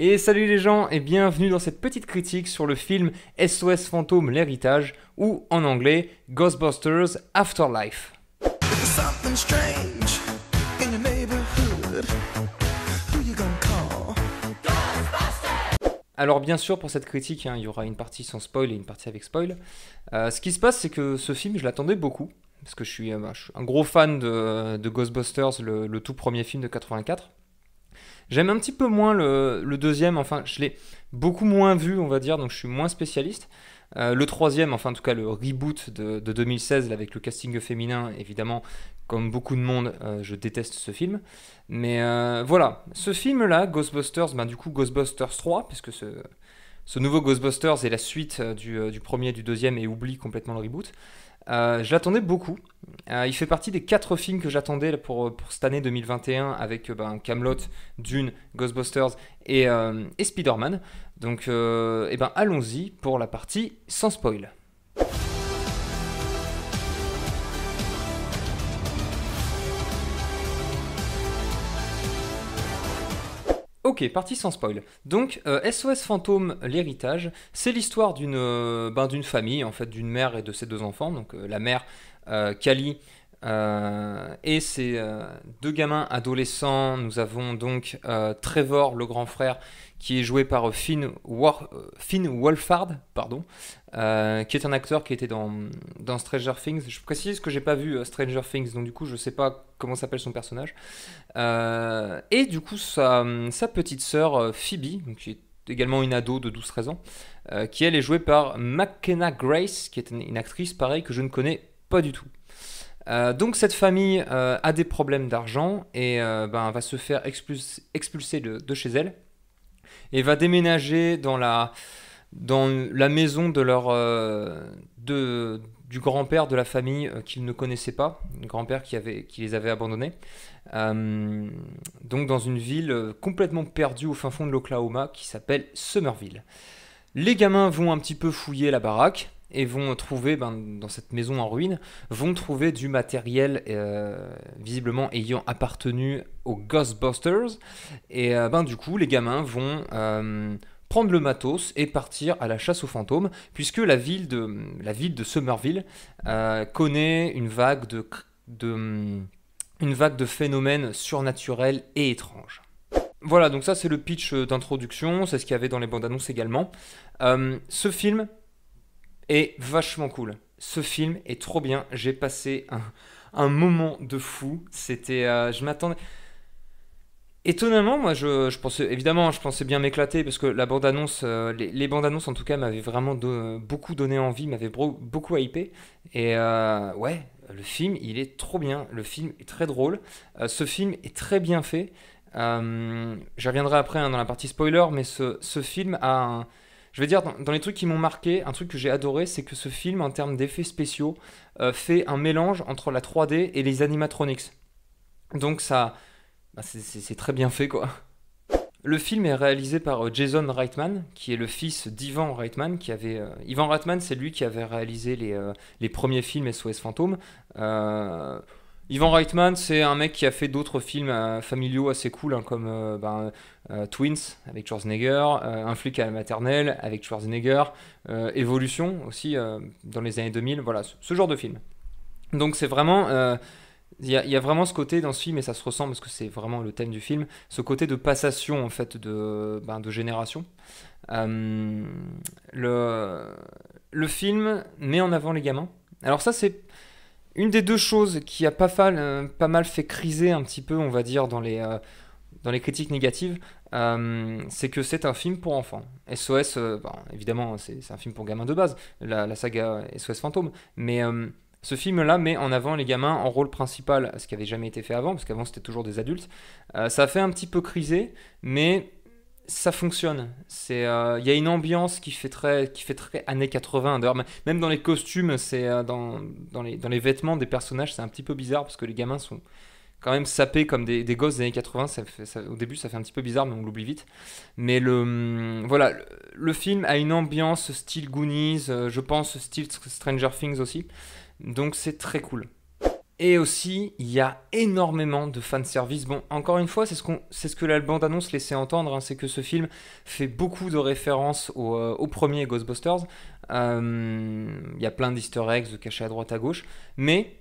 Et salut les gens et bienvenue dans cette petite critique sur le film SOS Fantôme l'héritage ou en anglais Ghostbusters Afterlife. Alors bien sûr pour cette critique, hein, il y aura une partie sans spoil et une partie avec spoil. Euh, ce qui se passe c'est que ce film je l'attendais beaucoup, parce que je suis, euh, un gros fan de, Ghostbusters, le tout premier film de 84. J'aime un petit peu moins le, deuxième, enfin je l'ai beaucoup moins vu, on va dire, donc je suis moins spécialiste. Euh, le troisième, enfin en tout cas le reboot de, 2016 avec le casting féminin, évidemment, comme beaucoup de monde, euh, je déteste ce film. Mais euh, voilà, ce film-là, Ghostbusters, ben, du coup Ghostbusters 3, puisque ce, nouveau Ghostbusters est la suite du, du premier, du deuxième et oublie complètement le reboot. Euh, je l'attendais beaucoup. Euh, il fait partie des quatre films que j'attendais pour, cette année 2021 avec euh, ben, Camelot, Dune, Ghostbusters et, Spider-Man. Donc, eh ben, allons-y pour la partie sans spoil. Ok, parti sans spoil. Donc, SOS euh, Fantôme, l'héritage, c'est l'histoire euh, ben, d'une famille, en fait, d'une mère et de ses deux enfants. Donc, euh, la mère, Kali, et ses deux gamins adolescents. Nous avons donc Trevor, le grand frère, qui est joué par euh, euh, Finn, Wolfhard, pardon, euh, qui est un acteur qui était dans, dans Stranger Things. Je précise que j'ai pas vu Stranger Things, donc du coup je sais pas comment s'appelle son personnage. et du coup sa, petite sœur Phoebe, qui est également une ado de 12-13 ans, qui elle est jouée par McKenna Grace, qui est une, actrice pareil que je ne connais pas du tout. donc cette famille a des problèmes d'argent et ben, va se faire expulser de, chez elle et va déménager dans la, dans la maison de leur, euh, de, du grand-père de la famille euh, qu'ils ne connaissaient pas, grand-père qui, qui les avait abandonnés. Euh, donc dans une ville complètement perdue au fin fond de l'Oklahoma qui s'appelle summerville Les gamins vont un petit peu fouiller la baraque et vont trouver, ben, dans cette maison en ruine, vont trouver du matériel euh, visiblement ayant appartenu aux Ghostbusters. Et euh, ben, du coup, les gamins vont euh, prendre le matos et partir à la chasse aux fantômes, puisque la ville de, la ville de Somerville connaît une vague de, de, mm, une vague de phénomènes surnaturels et étranges. Voilà, donc ça c'est le pitch d'introduction, c'est ce qu'il y avait dans les bandes annonces également. ce film, est vachement cool. Ce film est trop bien. J'ai passé un, moment de fou. C'était, euh, je m'attendais. Étonnamment, moi, je, pensais, évidemment, je pensais bien m'éclater parce que la bande-annonce, euh, les, bandes-annonces en tout cas, m'avaient vraiment beaucoup donné envie, m'avaient beaucoup hypé. Et euh, ouais, le film, il est trop bien. Le film est très drôle. ce film est très bien fait. je reviendrai après hein, dans la partie spoiler, mais ce, film a je veux dire, dans, les trucs qui m'ont marqué, un truc que j'ai adoré, c'est que ce film, en termes d'effets spéciaux, euh, fait un mélange entre la 3D et les animatronics. Donc ça, bah, c'est très bien fait quoi. Le film est réalisé par euh, Jason Reitman, qui est le fils d'Ivan Reitman, qui avait... Euh, Ivan Reitman, c'est lui qui avait réalisé les, premiers films SOS Fantôme. Yvan Reitman, c'est un mec qui a fait d'autres films euh, familiaux assez cool, hein, comme euh, ben, euh, Twins avec Schwarzenegger, Un flic à la maternelle avec Schwarzenegger, Evolution, aussi dans les années 2000, voilà, ce, genre de film. Donc c'est vraiment... Il y, a vraiment ce côté dans ce film, et ça se ressent parce que c'est vraiment le thème du film, ce côté de passation en fait de, ben, génération. le film met en avant les gamins. Alors ça c'est une des deux choses qui a euh, pas mal, fait criser un petit peu, on va dire, dans les, euh, critiques négatives, euh, c'est que c'est un film pour enfants. SOS, évidemment, c'est un film pour gamins de base, la, la saga SOS Fantôme, mais ce film-là met en avant les gamins en rôle principal, ce qui n'avait jamais été fait avant, parce qu'avant c'était toujours des adultes. ça a fait un petit peu criser, mais ça fonctionne. C'est, il euh, y a une ambiance qui fait très, qui fait très années 80. même dans les costumes, c'est euh, dans, dans, les, dans les vêtements des personnages, c'est un petit peu bizarre parce que les gamins sont quand même sapés comme des, des gosses des années 80. Ça fait, au début, ça fait un petit peu bizarre, mais on l'oublie vite. Mais le, mm, voilà, le, le, film a une ambiance style Goonies, euh, je pense style Stranger Things aussi. Donc c'est très cool. Et aussi, il y a énormément de fanservice. Bon, encore une fois, c'est ce, ce que la bande-annonce laissait entendre, hein, c'est que ce film fait beaucoup de références au, premiers euh, premier Ghostbusters. Euh, il y a plein d'easter eggs cachés à droite à gauche. Mais,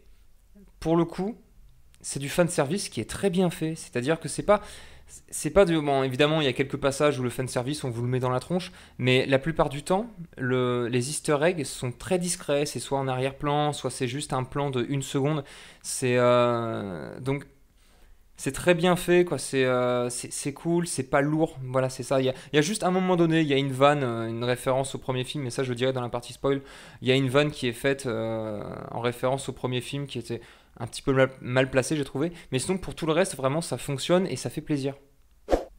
pour le coup, c'est du fanservice qui est très bien fait. C'est-à-dire que c'est pas c'est pas du bon Évidemment, il y a quelques passages où le fan service, on vous le met dans la tronche, mais la plupart du temps, le, les Easter eggs sont très discrets. C'est soit en arrière-plan, soit c'est juste un plan de une seconde. C'est euh, donc c'est très bien fait, quoi. Euh, c'est c'est cool, c'est pas lourd. Voilà, c'est ça. Il y, a, il y a, juste un moment donné, il y a une vanne, euh, une référence au premier film, mais ça, je dirais dans la partie spoil, il y a une vanne qui est faite en référence au premier film qui était un petit peu mal, placé, j'ai trouvé. Mais sinon, pour tout le reste, vraiment, ça fonctionne et ça fait plaisir.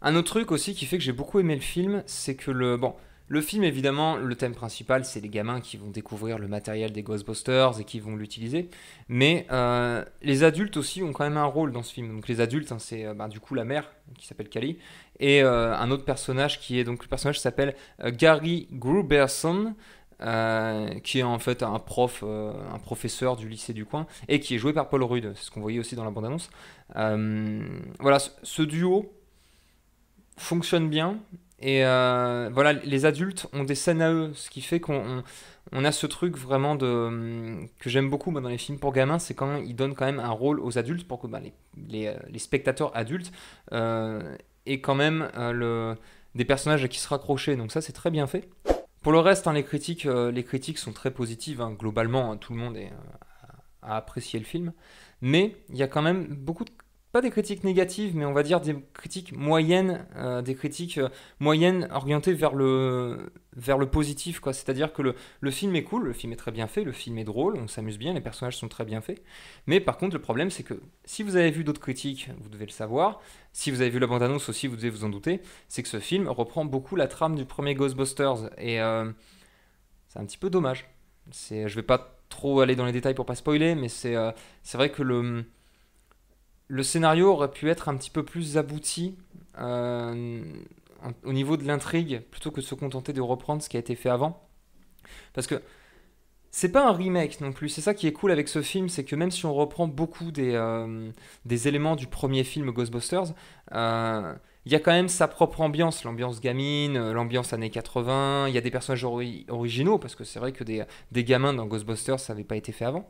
Un autre truc aussi qui fait que j'ai beaucoup aimé le film, c'est que le. Bon, le film, évidemment, le thème principal, c'est les gamins qui vont découvrir le matériel des Ghostbusters et qui vont l'utiliser. Mais euh, les adultes aussi ont quand même un rôle dans ce film. Donc les adultes, hein, c'est euh, ben, du coup la mère qui s'appelle Kali et euh, un autre personnage qui est donc le personnage s'appelle Gary Gruberson. Euh, qui est en fait un prof, euh, un professeur du lycée du coin, et qui est joué par Paul Rude, c'est ce qu'on voyait aussi dans la bande-annonce. Euh, voilà, ce, duo fonctionne bien, et voilà, les adultes ont des scènes à eux, ce qui fait qu'on a ce truc vraiment de que j'aime beaucoup dans les films pour gamins, c'est quand ils donnent quand même un rôle aux adultes pour que bah, les, spectateurs adultes aient quand même le, des personnages à qui se raccrocher, donc ça c'est très bien fait. Pour le reste, hein, les, critiques, euh, les critiques sont très positives. Hein. globalement, hein, tout le monde euh, a apprécié le film. Mais il y a quand même beaucoup de pas des critiques négatives, mais on va dire des critiques moyennes, euh, des critiques euh, moyennes orientées vers le, vers le positif. quoi. C'est-à-dire que le, film est cool, le film est très bien fait, le film est drôle, on s'amuse bien, les personnages sont très bien faits. Mais par contre, le problème, c'est que si vous avez vu d'autres critiques, vous devez le savoir. Si vous avez vu la bande-annonce aussi, vous devez vous en douter. C'est que ce film reprend beaucoup la trame du premier Ghostbusters. Et euh, c'est un petit peu dommage. Je vais pas trop aller dans les détails pour pas spoiler, mais c'est vrai que le le scénario aurait pu être un petit peu plus abouti euh, au niveau de l'intrigue plutôt que de se contenter de reprendre ce qui a été fait avant. Parce que c'est pas un remake non plus. C'est ça qui est cool avec ce film, c'est que même si on reprend beaucoup des, euh, des éléments du premier film Ghostbusters, euh, il y a quand même sa propre ambiance, l'ambiance gamine, euh, l'ambiance années 80, il y a des personnages originaux, parce que c'est vrai que des, gamins dans Ghostbusters, ça n'avait pas été fait avant.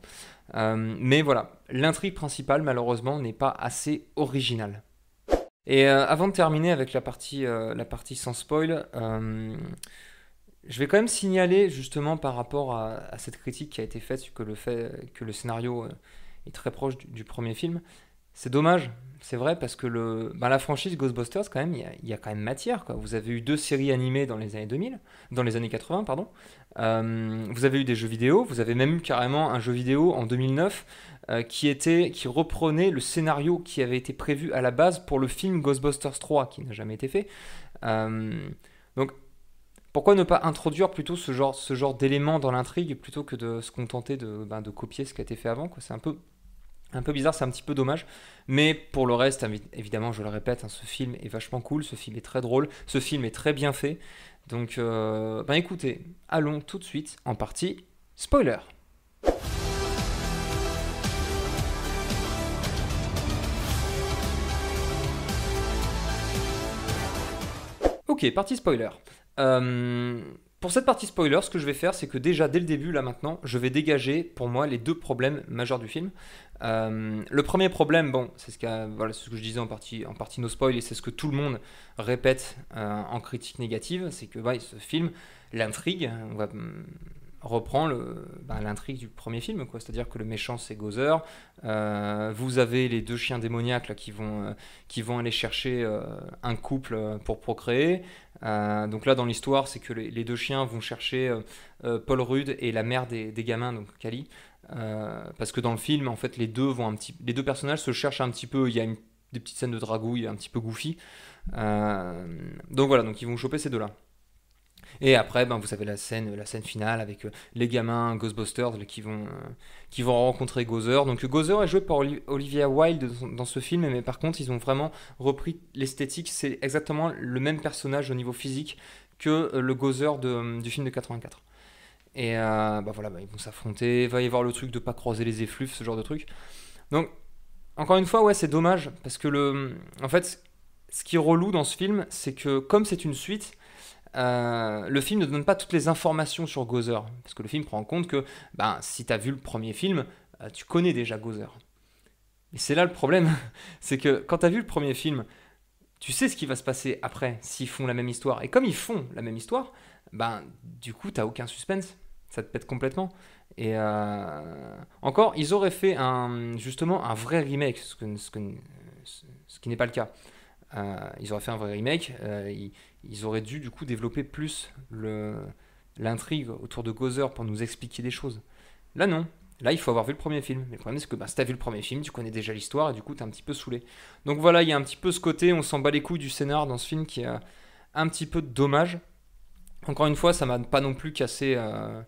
Euh, mais voilà, l'intrigue principale, malheureusement, n'est pas assez originale. Et euh, avant de terminer avec la partie, sans spoil, je vais quand même signaler, justement, par rapport à, cette critique qui a été faite, que le, fait, que le scénario est très proche du premier film. C'est dommage, c'est vrai parce que le, ben, la franchise Ghostbusters, quand même, il y, a quand même matière. Quoi. Vous avez eu deux séries animées dans les années 2000, dans les années 80, pardon. Euh, vous avez eu des jeux vidéo, vous avez même eu carrément un jeu vidéo en 2009 euh, qui, était, qui reprenait le scénario qui avait été prévu à la base pour le film Ghostbusters 3, qui n'a jamais été fait. Euh, donc, pourquoi ne pas introduire plutôt ce genre, ce genre d'éléments dans l'intrigue plutôt que de se contenter de, ben, de copier ce qui a été fait avant C'est un peu un peu bizarre, c'est un petit peu dommage. Mais pour le reste, évidemment, je le répète, hein, ce film est vachement cool, ce film est très drôle, ce film est très bien fait. Donc, euh, ben écoutez, allons tout de suite en partie spoiler. Ok, partie spoiler. Euh, pour cette partie spoiler, ce que je vais faire, c'est que déjà dès le début, là maintenant, je vais dégager pour moi les deux problèmes majeurs du film. Euh, le premier problème, bon, c'est ce, voilà, ce, que je disais en partie, en no spoil, et c'est ce que tout le monde répète euh, en critique négative, c'est que ce film, l'intrigue, on va reprend bah, l'intrigue du premier film, quoi. C'est-à-dire que le méchant c'est Gozer. Euh, vous avez les deux chiens démoniaques euh, qui vont aller chercher euh, un couple pour procréer. donc là dans l'histoire c'est que les, deux chiens vont chercher Paul Rude et la mère des, gamins donc Kali. parce que dans le film en fait les deux vont un petit les deux personnages se cherchent un petit peu. Il y a des petites scènes de dragouille un petit peu goofy. donc voilà donc ils vont choper ces deux là. Et après, ben, vous savez, la scène, la scène finale avec euh, les gamins Ghostbusters qui vont, euh, qui vont rencontrer Gozer. Donc euh, Gozer est joué par Olivia Wilde dans ce film, mais par contre, ils ont vraiment repris l'esthétique. C'est exactement le même personnage au niveau physique que le Gozer de, du film de 84. Et ben voilà, ben, ils vont s'affronter, va y avoir le truc de pas croiser les effluves, ce genre de truc. Donc, encore une fois, ouais, c'est dommage, parce que le... En fait, ce qui est relou dans ce film, c'est que comme c'est une suite, euh, le film ne donne pas toutes les informations sur Gozer, parce que le film prend en compte que ben, si tu as vu le premier film, euh, tu connais déjà Gozer. Et c'est là le problème, c'est que quand tu as vu le premier film, tu sais ce qui va se passer après s'ils font la même histoire. Et comme ils font la même histoire, ben, du coup, t'as aucun suspense. Ça te pète complètement. Et euh, encore, ils auraient fait un, justement un vrai remake, ce, que, ce, qui n'est pas le cas. ils auraient fait un vrai remake ils auraient dû du coup développer plus l'intrigue autour de Gozer pour nous expliquer des choses. Là non, là il faut avoir vu le premier film. Mais le problème c'est que bah, si t'as vu le premier film, tu connais déjà l'histoire et du coup t'es un petit peu saoulé. Donc voilà, il y a un petit peu ce côté, on s'en bat les couilles du scénar dans ce film qui est un petit peu dommage. Encore une fois, ça m'a pas non plus cassé... Euh,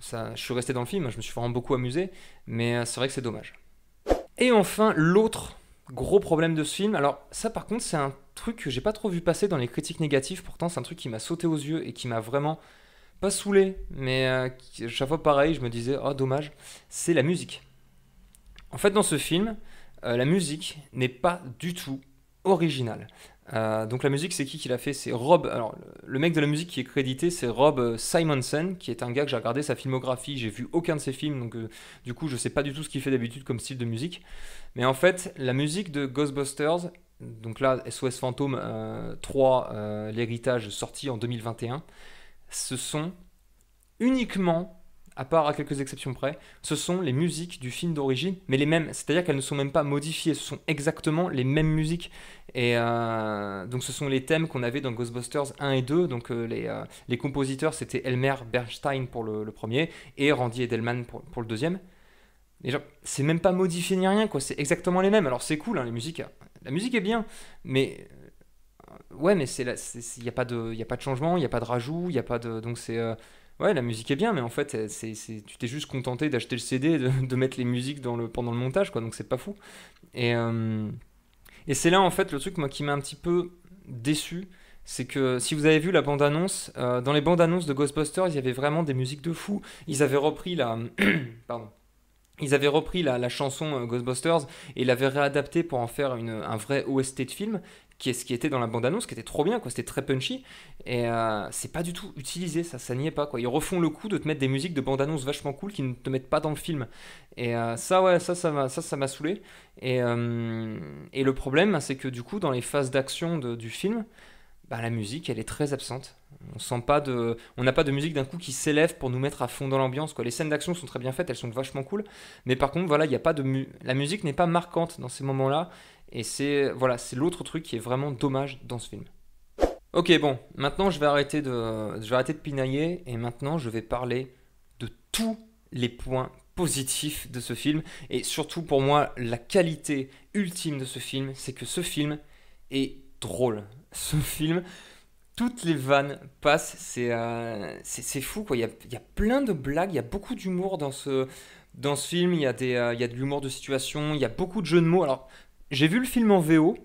ça, je suis resté dans le film, hein, je me suis vraiment beaucoup amusé, mais euh, c'est vrai que c'est dommage. Et enfin, l'autre gros problème de ce film. Alors ça par contre c'est un truc que j'ai pas trop vu passer dans les critiques négatives, pourtant c'est un truc qui m'a sauté aux yeux et qui m'a vraiment pas saoulé, mais euh, à chaque fois pareil je me disais oh dommage, c'est la musique. En fait dans ce film, euh, la musique n'est pas du tout originale. Euh, donc la musique, c'est qui qui l'a fait C'est Rob. Alors le mec de la musique qui est crédité, c'est Rob euh, Simonson, qui est un gars que j'ai regardé sa filmographie. J'ai vu aucun de ses films, donc euh, du coup je sais pas du tout ce qu'il fait d'habitude comme style de musique. Mais en fait, la musique de Ghostbusters, donc là SOS Phantom 3, l'héritage sorti en 2021, ce sont uniquement à part à quelques exceptions près, ce sont les musiques du film d'origine, mais les mêmes. C'est-à-dire qu'elles ne sont même pas modifiées, ce sont exactement les mêmes musiques. Et euh, donc ce sont les thèmes qu'on avait dans Ghostbusters 1 et 2. Donc euh, euh, les, compositeurs, c'était Elmer Bernstein pour le, premier et Randy Edelman pour, le deuxième. Et c'est même pas modifié ni rien, quoi. C'est exactement les mêmes. Alors c'est cool, hein, les musiques, la musique est bien, mais ouais, mais c'est il n'y a pas de, il a pas de changement, il n'y a pas de rajout, il n'y a pas de, donc c'est Ouais, la musique est bien, mais en fait, euh, c'est, tu t'es juste contenté d'acheter le CD, et de, mettre les musiques dans le, pendant le montage, quoi, donc c'est pas fou. Et, euh, et c'est là, en fait, le truc, moi, qui m'a un petit peu déçu, c'est que si vous avez vu la bande-annonce, euh, dans les bandes-annonces de Ghostbusters, il y avait vraiment des musiques de fou. Ils avaient repris la... Pardon. Ils avaient repris la, la chanson Ghostbusters et l'avaient réadaptée pour en faire une, un vrai OST de film qui ce qui était dans la bande-annonce, qui était trop bien, quoi. C'était très punchy. Et euh, c'est pas du tout utilisé, ça, ça n'y est pas, quoi. Ils refont le coup de te mettre des musiques de bande-annonce vachement cool qui ne te mettent pas dans le film. Et euh, ça, ouais, ça, ça m'a, ça, ça m'a saoulé. Et, euh, et le problème, c'est que du coup, dans les phases d'action du film, bah, la musique, elle est très absente. On sent pas de, on n'a pas de musique d'un coup qui s'élève pour nous mettre à fond dans l'ambiance. Quoi. Les scènes d'action sont très bien faites, elles sont vachement cool. Mais par contre, voilà, il a pas de, la musique n'est pas marquante dans ces moments-là. Et c'est voilà, c'est l'autre truc qui est vraiment dommage dans ce film. Ok, bon, maintenant je vais arrêter de, je vais arrêter de pinailler et maintenant je vais parler de tous les points positifs de ce film et surtout pour moi la qualité ultime de ce film, c'est que ce film est drôle. Ce film, toutes les vannes passent, euh, c'est c'est fou quoi. Il y, a, il y a, plein de blagues, il y a beaucoup d'humour dans ce dans ce film. Il y a des, euh, il y a de l'humour de situation, il y a beaucoup de jeux de mots. Alors j'ai vu le film en VO.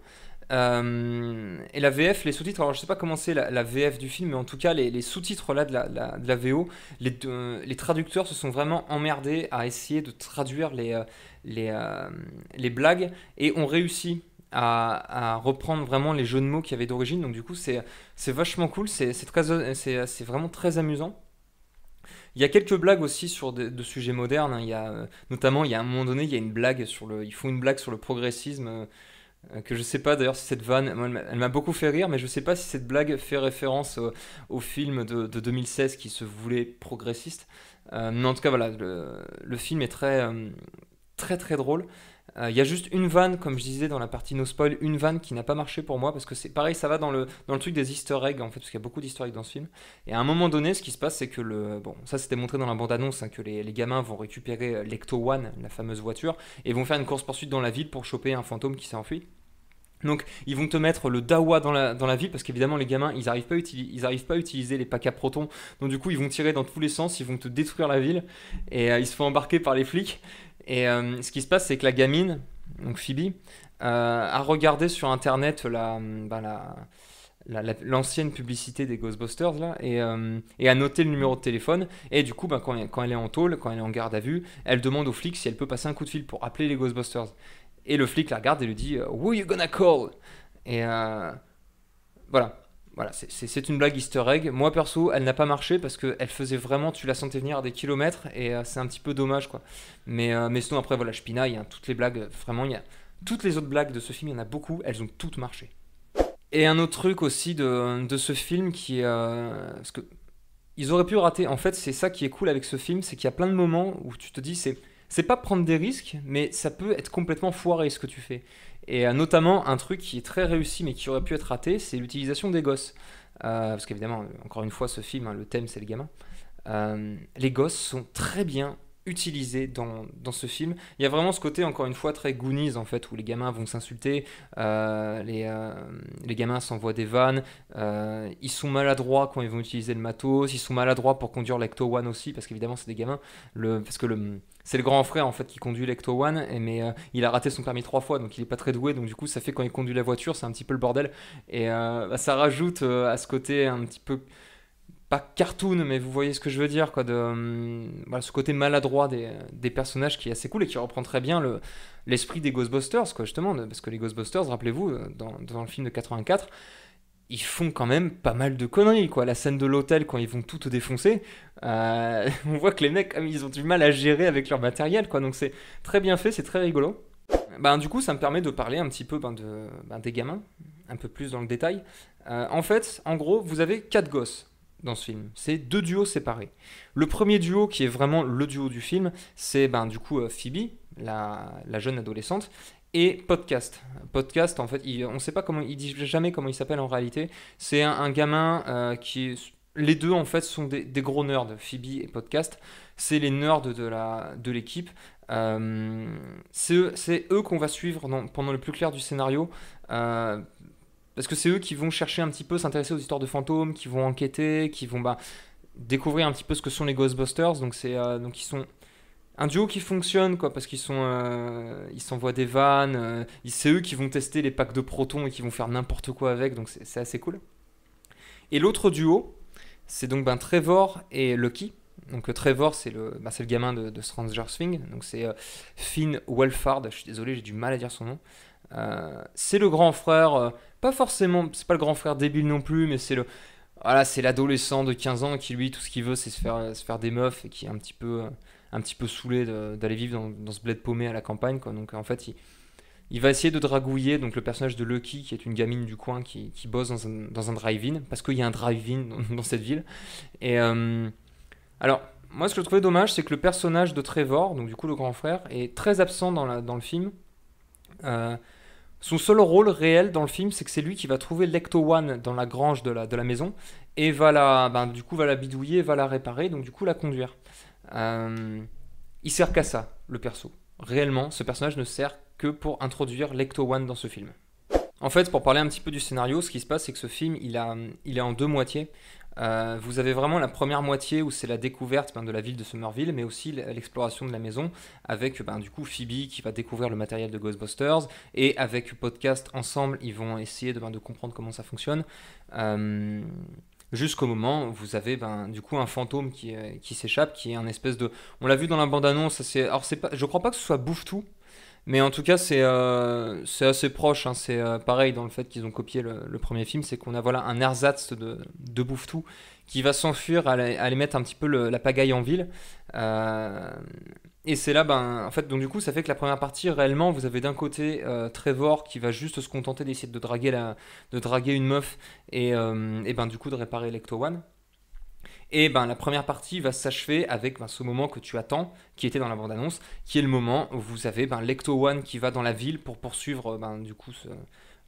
Euh, et la VF, les sous-titres, alors je sais pas comment c'est la, VF du film, mais en tout cas, les, sous-titres là de la, de la VO, les, les, traducteurs se sont vraiment emmerdés à essayer de traduire les, euh, les, euh, les blagues et ont réussi. À, à, reprendre vraiment les jeux de mots qu'il y avait d'origine donc du coup c'est vachement cool c'est vraiment très amusant il y a quelques blagues aussi sur de, sujets modernes. Hein. Il y a, euh, notamment, il y a un moment donné, il y a une blague sur le, ils font une blague sur le progressisme euh, euh, que je sais pas d'ailleurs si cette vanne, elle m'a beaucoup fait rire, mais je sais pas si cette blague fait référence au, film de, 2016 qui se voulait progressiste. mais en tout cas, voilà, le, film est très, très très drôle. Il euh, y a juste une vanne, comme je disais dans la partie no spoil, une vanne qui n'a pas marché pour moi parce que c'est pareil, ça va dans le, dans le truc des easter eggs en fait, parce qu'il y a beaucoup d'easter eggs dans ce film. Et à un moment donné, ce qui se passe, c'est que le. Bon, ça c'était montré dans la bande-annonce, hein, que les, gamins vont récupérer euh, l'Ecto One, la fameuse voiture, et vont faire une course-poursuite dans la ville pour choper un fantôme qui s'est enfui. Donc ils vont te mettre le dawa dans la, dans la ville parce qu'évidemment les gamins ils n'arrivent pas, ils arrivent pas à utiliser les packs à protons donc du coup ils vont tirer dans tous les sens, ils vont te détruire la ville et euh, ils se font embarquer par les flics et euh, ce qui se passe, c'est que la gamine, donc Phoebe, euh, a regardé sur internet mm, bah, la, l'ancienne publicité des Ghostbusters là, euh, et, a noté le numéro de téléphone. Et du coup, bah, quand, elle est en tôle, quand elle est en garde à vue, elle demande au flic si elle peut passer un coup de fil pour appeler les Ghostbusters. Et le flic la regarde et lui dit Who you gonna call Et voilà. Voilà, c'est une blague easter egg. Moi perso, elle n'a pas marché parce qu'elle faisait vraiment, tu la sentais venir à des kilomètres et euh, c'est un petit peu dommage quoi. Mais, euh, mais sinon après voilà, je pinaille, a hein. toutes les blagues, vraiment, il y a toutes les autres blagues de ce film, il y en a beaucoup, elles ont toutes marché. Et un autre truc aussi de, ce film qui est... Euh, parce que ils auraient pu rater, en fait c'est ça qui est cool avec ce film, c'est qu'il y a plein de moments où tu te dis c'est c'est pas prendre des risques, mais ça peut être complètement foiré ce que tu fais. Et euh, notamment, un truc qui est très réussi mais qui aurait pu être raté, c'est l'utilisation des gosses. Euh, parce qu'évidemment, encore une fois, ce film, hein, le thème, c'est le gamin. Euh, les gosses sont très bien utilisés dans, ce film. Il y a vraiment ce côté, encore une fois, très Goonies, en fait, où les gamins vont s'insulter, les, gamins s'envoient des vannes, ils sont maladroits quand ils vont utiliser le matos, ils sont maladroits pour conduire l'Ecto-One aussi, parce qu'évidemment, c'est des gamins. parce que le c'est le grand frère en fait qui conduit l'Ecto One, mais euh, il a raté son permis trois fois, donc il est pas très doué. Donc du coup, ça fait quand il conduit la voiture, c'est un petit peu le bordel. Et euh, bah, ça rajoute euh, à ce côté un petit peu pas cartoon, mais vous voyez ce que je veux dire, quoi, de hum, ce côté maladroit des, personnages qui est assez cool et qui reprend très bien le, l'esprit des Ghostbusters, quoi, justement, parce que les Ghostbusters, rappelez-vous, dans, dans le film de 84 ils font quand même pas mal de conneries, quoi. La scène de l'hôtel, quand ils vont tout défoncer, euh, on voit que les mecs, ils ont du mal à gérer avec leur matériel, quoi. Donc c'est très bien fait, c'est très rigolo. Ben, du coup, ça me permet de parler un petit peu ben, de, ben, des gamins, un peu plus dans le détail. Euh, en fait, en gros, vous avez quatre gosses dans ce film. C'est deux duos séparés. Le premier duo, qui est vraiment le duo du film, c'est ben, du coup euh, Phoebe, la jeune adolescente, et podcast. Podcast, en fait, on ne sait pas comment, il dit jamais comment il s'appelle en réalité. C'est un, gamin euh, qui les deux en fait sont des, gros nerds, Phoebe et podcast. C'est les nerds de la de l'équipe. Euh, c'est eux, qu'on va suivre pendant le plus clair du scénario. Euh, parce que c'est eux qui vont chercher un petit peu, s'intéresser aux histoires de fantômes, qui vont enquêter, qui vont bah, découvrir un petit peu ce que sont les Ghostbusters. Donc, c'est, donc ils sont un duo qui fonctionne, quoi, parce qu'ils sont, euh, ils s'envoient des vannes, euh, c'est eux qui vont tester les packs de protons et qui vont faire n'importe quoi avec, donc c'est assez cool. Et l'autre duo, c'est donc ben, Trevor et Lucky. Donc euh, Trevor, c'est le, ben, c'est le gamin de, Stranger Swing, donc c'est Finn Wolfhard je suis désolé, j'ai du mal à dire son nom. c'est le grand frère, pas forcément, c'est pas le grand frère débile non plus, mais c'est le... Voilà, c'est l'adolescent de 15 ans qui, lui, tout ce qu'il veut, c'est se faire, se faire des meufs et qui est un petit peu un petit peu saoulé d'aller vivre dans, ce bled paumé à la campagne. Quoi. Donc en fait, il, va essayer de dragouiller donc le personnage de Lucky, qui est une gamine du coin qui, bosse dans un, dans drive-in, parce qu'il y a un drive-in dans, cette ville. Et euh, alors, moi, ce que je trouvais dommage, c'est que le personnage de Trevor, donc du coup le grand frère, est très absent dans, le film. Euh, son seul rôle réel dans le film, c'est que c'est lui qui va trouver l'Ecto One dans la grange de la, maison et va la, ben, du coup, va la bidouiller, va la réparer, donc du coup la conduire. Euh, il sert qu'à ça, le perso. Réellement, ce personnage ne sert que pour introduire l'Ecto One dans ce film. En fait, pour parler un petit peu du scénario, ce qui se passe, c'est que ce film, il, a, il est en deux moitiés. Euh, vous avez vraiment la première moitié où c'est la découverte ben, de la ville de Somerville, mais aussi l'exploration de la maison avec ben, du coup Phoebe qui va découvrir le matériel de Ghostbusters et avec podcast ensemble, ils vont essayer de, ben, comprendre comment ça fonctionne. Euh, jusqu'au moment où vous avez ben, du coup un fantôme qui, euh, qui s'échappe, qui est un espèce de... On l'a vu dans la bande-annonce, je Alors, pas... je crois pas que ce soit Bouffe-Tout, mais en tout cas, c'est euh, c'est assez proche. Hein. C'est euh, pareil dans le fait qu'ils ont copié le, premier film, c'est qu'on a voilà un ersatz de, de Bouffe-Tout qui va s'enfuir, aller, mettre un petit peu la pagaille en ville. Et c'est là, ben, en fait, donc du coup, ça fait que la première partie, réellement, vous avez d'un côté euh, Trevor qui va juste se contenter d'essayer de draguer, la, de draguer une meuf euh, et, ben, du coup de réparer l'Ecto One. Et ben, la première partie va s'achever avec ben, ce moment que tu attends, qui était dans la bande-annonce, qui est le moment où vous avez ben, l'Ecto One qui va dans la ville pour poursuivre euh, ben, du coup ce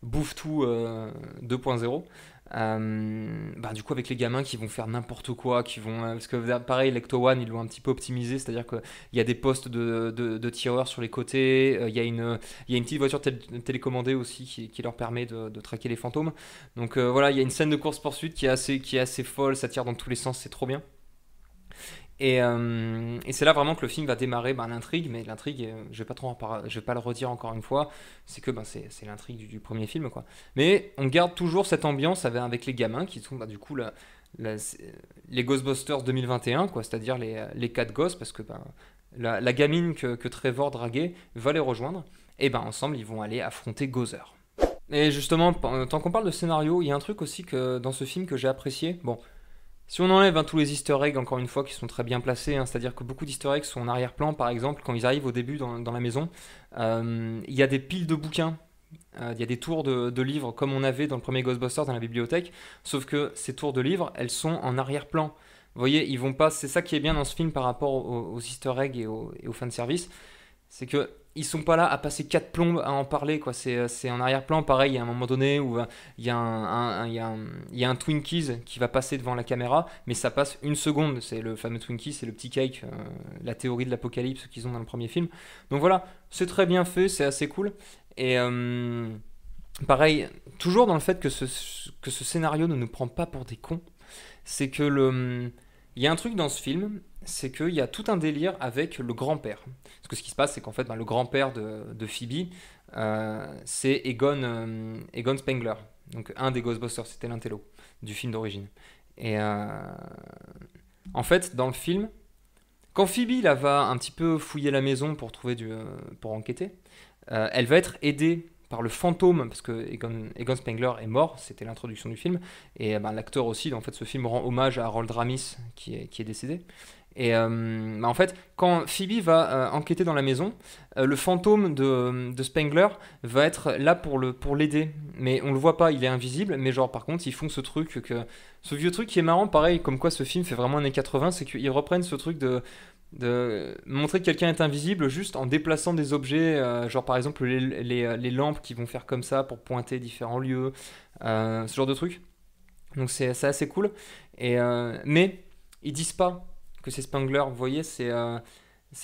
bouffe tout 2.0. Euh, bah, du coup avec les gamins qui vont faire n'importe quoi, qui vont euh, parce que euh, pareil l'Ecto One ils l'ont un petit peu optimisé, c'est-à-dire qu'il y a des postes de, de, tireurs sur les côtés, il y, a une, y a une petite voiture télécommandée aussi qui, qui leur permet de, de, traquer les fantômes. Donc voilà, il y a une scène de course poursuite qui est assez qui est assez folle, ça tire dans tous les sens, c'est trop bien. Et, euh, et c'est là vraiment que le film va démarrer ben, l'intrigue, mais l'intrigue, euh, je ne vais, pas vais pas le redire encore une fois, c'est que ben, c'est l'intrigue du, premier film. quoi. Mais on garde toujours cette ambiance avec, les gamins qui sont ben, du coup les Ghostbusters 2021, quoi, c'est-à-dire les, les quatre gosses, parce que la, gamine que, Trevor draguait va les rejoindre, et ben ensemble ils vont aller affronter Gozer. Et justement, tant qu'on parle de scénario, il y a un truc aussi que dans ce film que j'ai apprécié. Bon, si on enlève hein, tous les easter eggs, encore une fois, qui sont très bien placés, hein, c'est-à-dire que beaucoup d'easter eggs sont en arrière-plan, par exemple, quand ils arrivent au début dans, la maison, euh, il y a des piles de bouquins, euh, il y a des tours de, livres, comme on avait dans le premier Ghostbusters dans la bibliothèque, sauf que ces tours de livres, elles sont en arrière-plan. Vous voyez, ils vont pas. C'est ça qui est bien dans ce film par rapport aux, easter eggs et aux, et de service c'est que ils sont pas là à passer quatre plombes à en parler quoi. C'est euh, en arrière-plan pareil. Il y a un moment donné où il y a un, Twinkies qui va passer devant la caméra, mais ça passe une seconde. C'est le fameux Twinkies, c'est le petit cake, euh, la théorie de l'apocalypse qu'ils ont dans le premier film. Donc voilà, c'est très bien fait, c'est assez cool. Et euh, pareil, toujours dans le fait que ce, que ce scénario ne nous prend pas pour des cons, c'est que le il y a un truc dans ce film, c'est qu'il y a tout un délire avec le grand-père. Parce que ce qui se passe, c'est qu'en fait, ben, le grand-père de, Phoebe, euh, c'est Egon, euh, Egon, Spengler, donc un des Ghostbusters, c'était l'intello du film d'origine. Et euh, en fait, dans le film, quand Phoebe va un petit peu fouiller la maison pour trouver du, pour enquêter, elle va être aidée par le fantôme, parce que Egon, Spengler est mort, c'était l'introduction du film, et eh ben, l'acteur aussi, en fait, ce film rend hommage à Harold Ramis, qui est, décédé. Et euh, ben, en fait, quand Phoebe va euh, enquêter dans la maison, euh, le fantôme de, de, Spengler va être là pour pour l'aider. Mais on le voit pas, il est invisible. Mais genre, par contre, ils font ce truc que ce vieux truc qui est marrant, pareil, comme quoi ce film fait vraiment années 80, c'est qu'ils reprennent ce truc de de montrer que quelqu'un est invisible juste en déplaçant des objets, euh, genre par exemple euh, les, lampes qui vont faire comme ça pour pointer différents lieux, euh, ce genre de truc. Donc c'est assez cool. Et, mais ils disent pas que c'est Spangler, vous voyez, c'est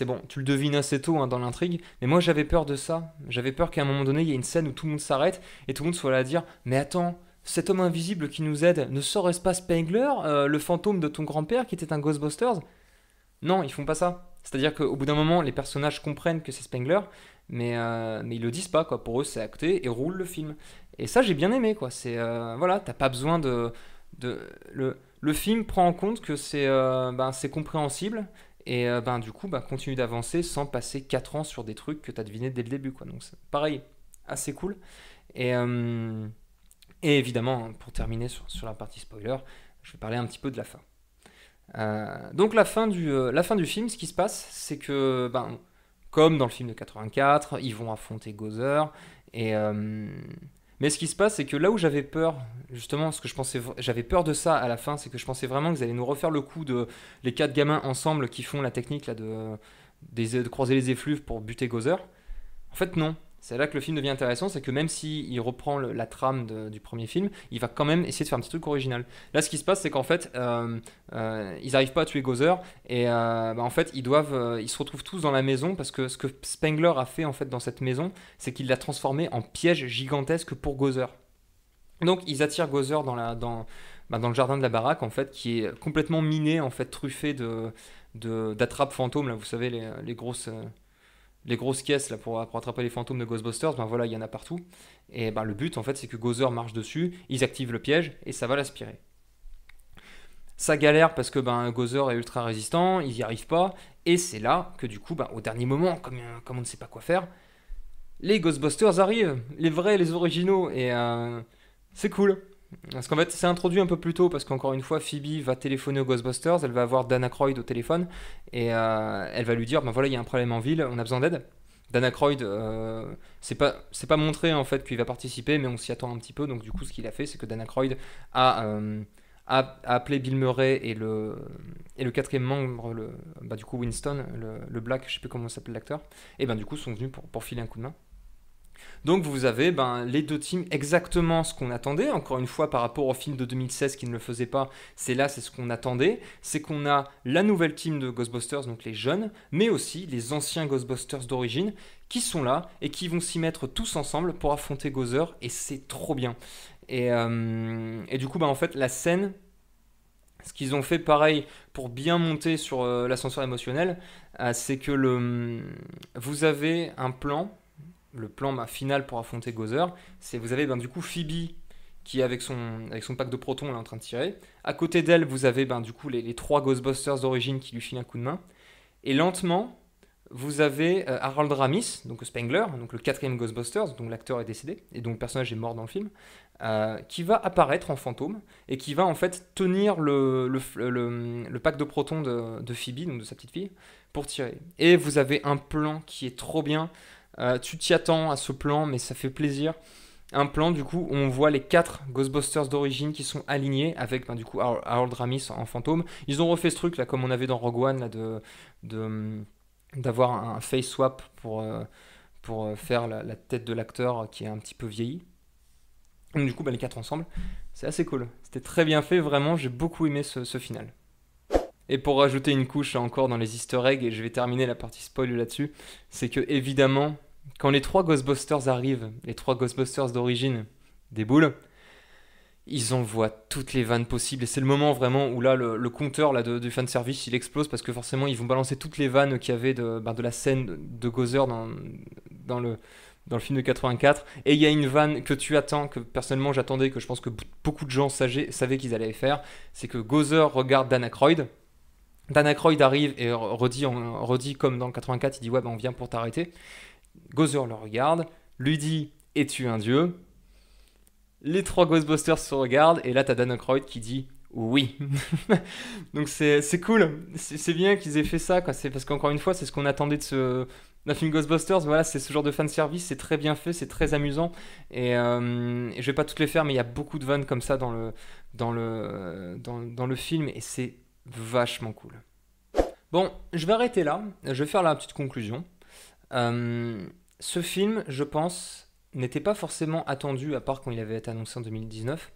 bon, tu le devines assez tôt hein, dans l'intrigue, mais moi j'avais peur de ça. J'avais peur qu'à un moment donné, il y ait une scène où tout le monde s'arrête et tout le monde soit là à dire Mais attends, cet homme invisible qui nous aide, ne serait-ce pas Spangler, le fantôme de ton grand-père qui était un Ghostbusters non, ils font pas ça. C'est-à-dire qu'au bout d'un moment, les personnages comprennent que c'est Spengler, mais, euh, mais ils le disent pas, quoi. Pour eux, c'est acté et roule le film. Et ça, j'ai bien aimé, quoi. C'est, euh, voilà, t'as pas besoin de... le, film prend en compte que c'est, euh, ben, c'est compréhensible, et ben, du coup, ben, continue d'avancer sans passer 4 ans sur des trucs que t'as deviné dès le début, quoi. Donc, pareil, assez cool. Et, évidemment, pour terminer sur la partie spoiler, je vais parler un petit peu de la fin. Euh, donc la fin, du, euh, la fin du film, ce qui se passe, c'est que, ben, comme dans le film de 84, ils vont affronter Gozer. Et, euh, mais ce qui se passe, c'est que là où j'avais peur, justement, ce que je pensais, j'avais peur de ça à la fin, c'est que je pensais vraiment qu'ils allaient nous refaire le coup de les quatre gamins ensemble qui font la technique là, de, de croiser les effluves pour buter Gozer. En fait, non. C'est là que le film devient intéressant, c'est que même s'il il reprend la trame du premier film, il va quand même essayer de faire un petit truc original. Là, ce qui se passe, c'est qu'en fait, euh, euh, ils n'arrivent pas à tuer Gozer, et euh, bah, en fait, ils doivent, ils se retrouvent tous dans la maison, parce que ce que Spengler a fait en fait dans cette maison, c'est qu'il l'a transformé en piège gigantesque pour Gozer. Donc, ils attirent Gozer dans, la, dans, bah, dans le jardin de la baraque, en fait, qui est complètement miné, en fait, truffé de d'attrape fantômes, là, vous savez, les grosses les grosses caisses là, pour, attraper les fantômes de Ghostbusters, ben voilà, il y en a partout. Et ben, le but, en fait, c'est que Gozer marche dessus, ils activent le piège et ça va l'aspirer. Ça galère parce que ben, Gozer est ultra résistant, il n'y arrive pas, et c'est là que du coup, ben, au dernier moment, comme, euh, comme, on ne sait pas quoi faire, les Ghostbusters arrivent, les vrais, les originaux, et euh, c'est cool. Parce qu'en fait, c'est introduit un peu plus tôt, parce qu'encore une fois, Phoebe va téléphoner aux Ghostbusters, elle va avoir Dana Croyd au téléphone, et euh, elle va lui dire, ben voilà, il y a un problème en ville, on a besoin d'aide. Dana Croyd, euh, c'est pas, pas montré en fait qu'il va participer, mais on s'y attend un petit peu, donc du coup, ce qu'il a fait, c'est que Dana Croyd a, euh, appelé Bill Murray et le, et le quatrième membre, le, bah, du coup Winston, le, Black, je sais plus comment s'appelle l'acteur, et ben du coup, sont venus pour, pour filer un coup de main. Donc vous avez ben, les deux teams exactement ce qu'on attendait. Encore une fois, par rapport au film de 2016 qui ne le faisait pas, c'est là, c'est ce qu'on attendait. C'est qu'on a la nouvelle team de Ghostbusters, donc les jeunes, mais aussi les anciens Ghostbusters d'origine qui sont là et qui vont s'y mettre tous ensemble pour affronter Gozer et c'est trop bien. Euh, et, du coup, ben, en fait, la scène ce qu'ils ont fait pareil pour bien monter sur euh, l'ascenseur émotionnel, euh, c'est que le, vous avez un plan le plan final pour affronter Gozer, c'est vous avez ben, du coup Phoebe qui avec son, avec son pack de protons est en train de tirer. À côté d'elle, vous avez ben, du coup les, trois Ghostbusters d'origine qui lui filent un coup de main. Et lentement, vous avez euh, Harold Ramis, donc Spengler, donc le quatrième Ghostbusters, dont l'acteur est décédé, et dont le personnage est mort dans le film, euh, qui va apparaître en fantôme, et qui va en fait tenir le, le, pack de protons de, de Phoebe, donc de sa petite fille, pour tirer. Et vous avez un plan qui est trop bien, euh, tu t'y attends à ce plan, mais ça fait plaisir. Un plan du coup où on voit les quatre Ghostbusters d'origine qui sont alignés avec ben, du coup Harold Ramis en fantôme. Ils ont refait ce truc là comme on avait dans Rogue One là, de, hum, d'avoir un face swap pour, euh, pour euh, faire la, tête de l'acteur qui est un petit peu vieilli. Donc, du coup ben, les quatre ensemble, c'est assez cool. C'était très bien fait vraiment, j'ai beaucoup aimé ce, ce final. Et pour rajouter une couche encore dans les easter eggs, et je vais terminer la partie spoil là-dessus, c'est que évidemment, quand les trois Ghostbusters arrivent, les trois Ghostbusters d'origine, des boules, ils envoient toutes les vannes possibles. Et c'est le moment vraiment où là, le, compteur là, de, du fanservice, il explose parce que forcément, ils vont balancer toutes les vannes qu'il y avait de, ben, de la scène de, Gozer dans, dans, le, dans le film de 84. Et il y a une vanne que tu attends, que personnellement j'attendais, que je pense que beaucoup de gens savaient, savaient qu'ils allaient faire. C'est que Gozer regarde Dana Croyd. arrive et redit, redit comme dans 84, il dit Ouais, ben, on vient pour t'arrêter. Gozer le regarde, lui dit Es-tu un dieu Les trois Ghostbusters se regardent, et là, t'as Dan Aykroyd qui dit oui. Donc c'est cool. C'est bien qu'ils aient fait ça. Quoi. Parce qu'encore une fois, c'est ce qu'on attendait de ce d'un film Ghostbusters. Voilà, c'est ce genre de service, C'est très bien fait, c'est très amusant. Et, euh, je vais pas toutes les faire, mais il y a beaucoup de vannes comme ça dans le, dans le, dans le film. Et c'est vachement cool. Bon, je vais arrêter là. Je vais faire la petite conclusion. Euh, ce film, je pense, n'était pas forcément attendu, à part quand il avait été annoncé en 2019.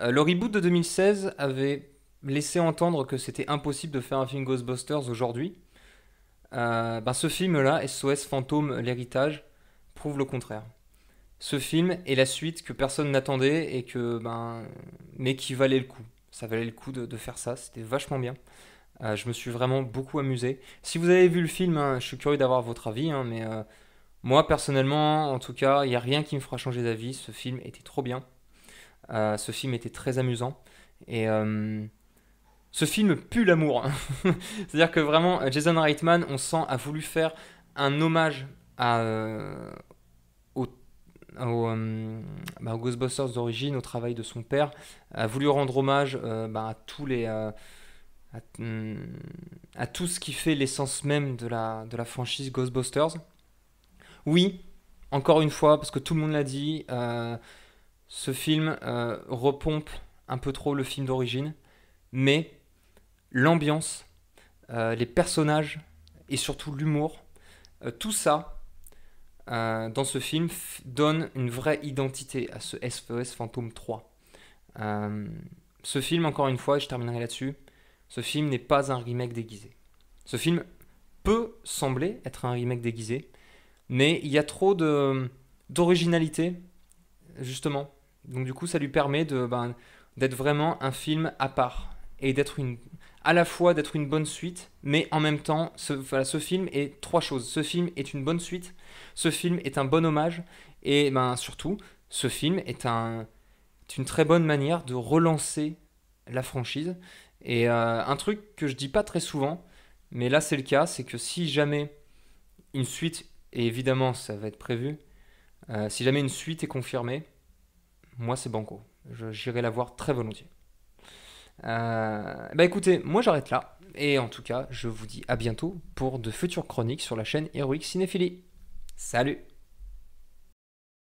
Euh, le reboot de 2016 avait laissé entendre que c'était impossible de faire un film Ghostbusters aujourd'hui. Euh, ben, ce film-là, SOS Fantôme, l'héritage, prouve le contraire. Ce film est la suite que personne n'attendait et que ben, mais qui valait le coup. Ça valait le coup de faire ça, c'était vachement bien. Euh, je me suis vraiment beaucoup amusé. Si vous avez vu le film, hein, je suis curieux d'avoir votre avis, hein, mais euh, moi personnellement, en tout cas, il n'y a rien qui me fera changer d'avis. Ce film était trop bien. Euh, ce film était très amusant. Et ce film pue l'amour. Hein. C'est-à-dire que vraiment, Jason Reitman, on sent, a voulu faire un hommage à, au, bah, aux Ghostbusters d'origine, au travail de son père, a voulu rendre hommage bah, à tous les... Mm, à, tout ce qui fait l'essence même de la, de la franchise Ghostbusters. Oui, encore une fois, parce que tout le monde l'a dit, euh, ce film euh, repompe un peu trop le film d'origine, mais l'ambiance, euh, les personnages et surtout l'humour, tout ça dans ce film donne une vraie identité à ce S.P.S. Phantom 3. ce film, encore une fois, et je terminerai là-dessus, ce film n'est pas un remake déguisé. Ce film peut sembler être un remake déguisé, mais il y a trop de d'originalité justement. Donc du coup, ça lui permet ben, d'être vraiment un film à part et d'être à la fois d'être une bonne suite, mais en même temps, ce, film est trois choses. Ce film est une bonne suite, ce film est un bon hommage, et ben, surtout, ce film est une très bonne manière de relancer la franchise et euh, un truc que je dis pas très souvent, mais là c'est le cas, c'est que si jamais une suite, et évidemment ça va être prévu, euh, si jamais une suite est confirmée, moi c'est banco. J'irai la voir très volontiers. Euh, bah écoutez, moi j'arrête là. Et en tout cas, je vous dis à bientôt pour de futures chroniques sur la chaîne Heroic Cinéphilie. Salut